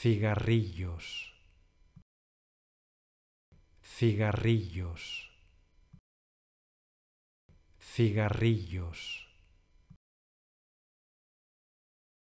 cigarrillos, cigarrillos, cigarrillos.